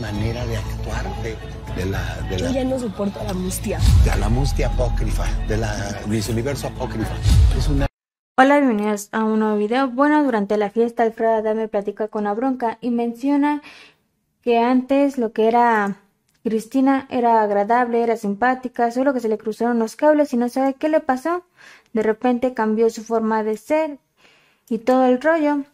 manera de actuar de, la, de la, no soporto la mustia. De la mustia apócrifa, de la Universo apócrifa. Es una... Hola, bienvenidos a un nuevo video. Bueno, durante la fiesta Alfredo me platica con la bronca y menciona que antes lo que era Cristina era agradable, era simpática, solo que se le cruzaron los cables y no sabe qué le pasó. De repente cambió su forma de ser y todo el rollo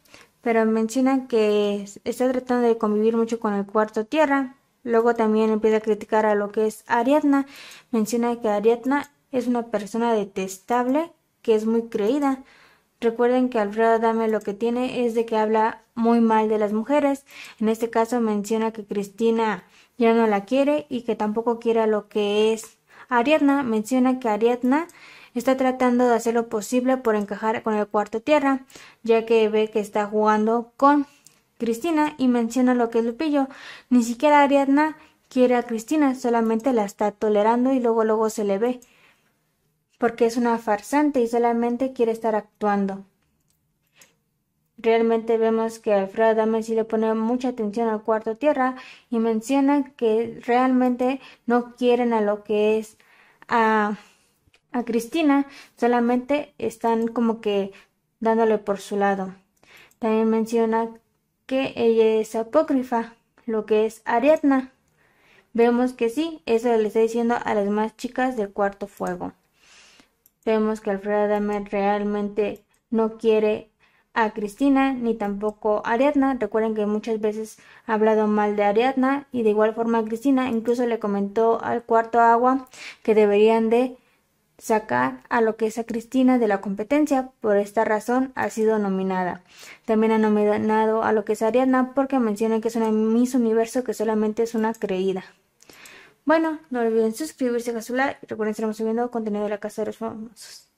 pero menciona que está tratando de convivir mucho con el cuarto tierra. Luego también empieza a criticar a lo que es Ariadna. Menciona que Ariadna es una persona detestable, que es muy creída. Recuerden que Alfredo Dame lo que tiene es de que habla muy mal de las mujeres. En este caso menciona que Cristina ya no la quiere y que tampoco quiere a lo que es Ariadna. Menciona que Ariadna está tratando de hacer lo posible por encajar con el cuarto tierra, ya que ve que está jugando con Cristina y menciona lo que es Lupillo. Ni siquiera Ariadna quiere a Cristina, solamente la está tolerando y luego luego se le ve, porque es una farsante y solamente quiere estar actuando. Realmente vemos que Alfredo Dame sí le pone mucha atención al cuarto tierra y menciona que realmente no quieren a lo que es a a Cristina, solamente están como que dándole por su lado. También menciona que ella es apócrifa, lo que es Ariadna. Vemos que sí, eso le está diciendo a las más chicas del cuarto fuego. Vemos que Alfredo realmente no quiere a Cristina ni tampoco a Ariadna. Recuerden que muchas veces ha hablado mal de Ariadna y de igual forma a Cristina. Incluso le comentó al cuarto agua que deberían de sacar a lo que es a Cristina de la competencia. Por esta razón ha sido nominada. También ha nominado a lo que es Ariana porque menciona que es una Miss Universo que solamente es una creída. Bueno, no olviden suscribirse a su like. Recuerden, estaremos subiendo contenido de la Casa de los Famosos.